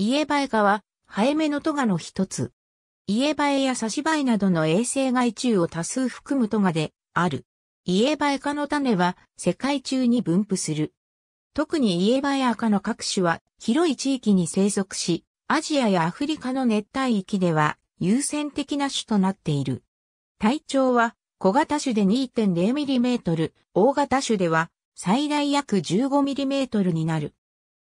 家映え画は、早めのトガの一つ。家映えや差し映えなどの衛星害虫を多数含むトガで、ある。家映え科の種は、世界中に分布する。特に家映え赤の各種は、広い地域に生息し、アジアやアフリカの熱帯域では、優先的な種となっている。体長は、小型種で2 0トル、大型種では、最大約1 5トルになる。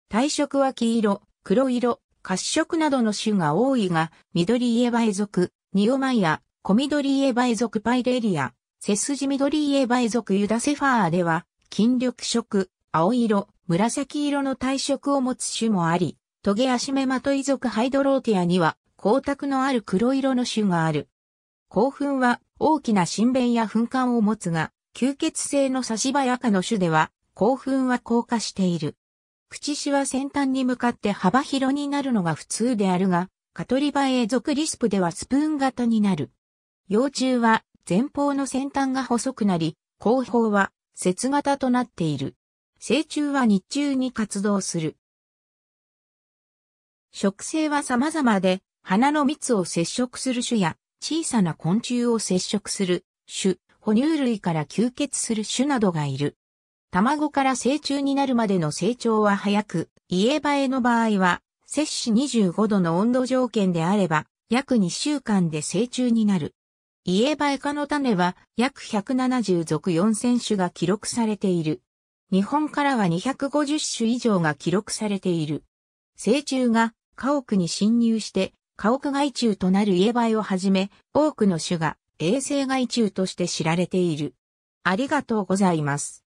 体色は黄色、黒色、褐色などの種が多いが、緑家梅属、ニオマイア、小緑家梅属パイレリア、背筋緑家梅属ユダセファーでは、筋力色、青色、紫色の体色を持つ種もあり、トゲアシメマトイ属ハイドローティアには、光沢のある黒色の種がある。興奮は大きな神弁や噴管を持つが、吸血性の差し葉赤の種では、興奮は硬化している。口ちしは先端に向かって幅広になるのが普通であるが、カトリバエ属リスプではスプーン型になる。幼虫は前方の先端が細くなり、後方は節型となっている。成虫は日中に活動する。食性は様々で、花の蜜を接触する種や、小さな昆虫を接触する種、哺乳類から吸血する種などがいる。卵から成虫になるまでの成長は早く、家映えの場合は、摂氏25度の温度条件であれば、約2週間で成虫になる。家映え科の種は、約170属4000種が記録されている。日本からは250種以上が記録されている。成虫が家屋に侵入して、家屋害虫となる家映えをはじめ、多くの種が衛星害虫として知られている。ありがとうございます。